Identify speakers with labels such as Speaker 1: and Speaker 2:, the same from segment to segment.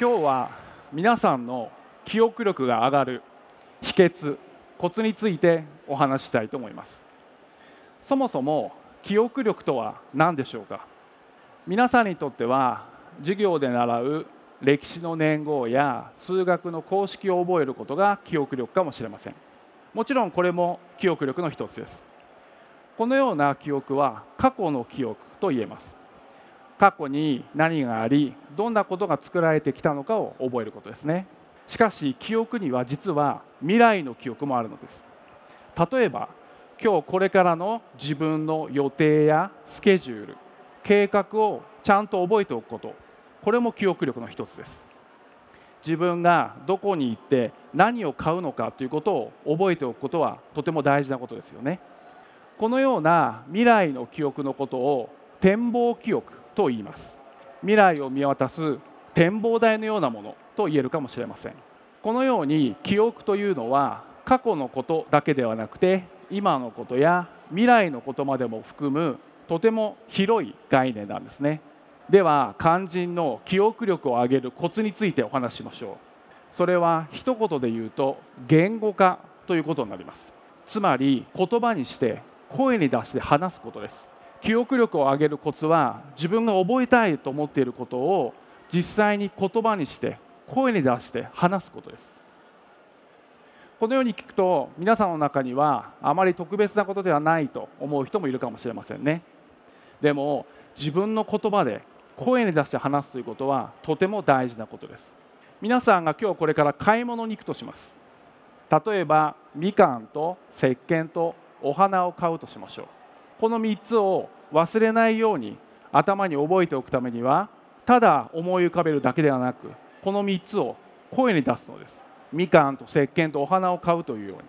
Speaker 1: 今日は皆さんの記憶力が上がる秘訣コツについてお話したいと思いますそもそも記憶力とは何でしょうか皆さんにとっては授業で習う歴史の年号や数学の公式を覚えることが記憶力かもしれませんもちろんこれも記憶力の一つですこのような記憶は過去の記憶と言えます過去に何がありどんなことが作られてきたのかを覚えることですねしかし記憶には実は未来の記憶もあるのです例えば今日これからの自分の予定やスケジュール計画をちゃんと覚えておくことこれも記憶力の一つです自分がどこに行って何を買うのかということを覚えておくことはとても大事なことですよねこのような未来の記憶のことを展望記憶と言います未来を見渡す展望台のようなものと言えるかもしれませんこのように記憶というのは過去のことだけではなくて今のことや未来のことまでも含むとても広い概念なんですねでは肝心の記憶力を上げるコツについてお話ししましょうそれは一言で言うと言語化ということになりますつまり言葉にして声に出して話すことです記憶力を上げるコツは自分が覚えたいと思っていることを実際に言葉にして声に出して話すことですこのように聞くと皆さんの中にはあまり特別なことではないと思う人もいるかもしれませんねでも自分の言葉で声に出して話すということはとても大事なことです皆さんが今日これから買い物に行くとします例えばみかんと石鹸とお花を買うとしましょうこの3つを忘れないように頭に覚えておくためにはただ思い浮かべるだけではなくこの3つを声に出すのですみかんと石鹸とお花を買うというように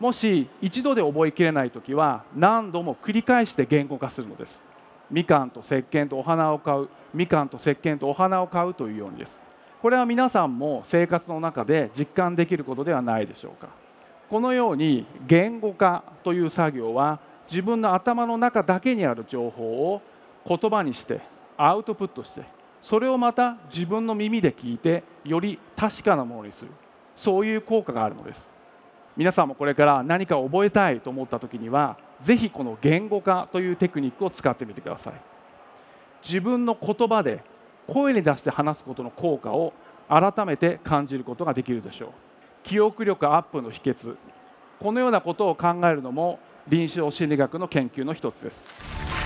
Speaker 1: もし一度で覚えきれない時は何度も繰り返して言語化するのですみかんと石鹸とお花を買うみかんと石鹸とお花を買うというようにですこれは皆さんも生活の中で実感できることではないでしょうかこのように言語化という作業は自分の頭の中だけにある情報を言葉にしてアウトプットしてそれをまた自分の耳で聞いてより確かなものにするそういう効果があるのです皆さんもこれから何か覚えたいと思った時にはぜひこの言語化というテクニックを使ってみてください自分の言葉で声に出して話すことの効果を改めて感じることができるでしょう記憶力アップの秘訣このようなことを考えるのも臨床心理学の研究の一つです。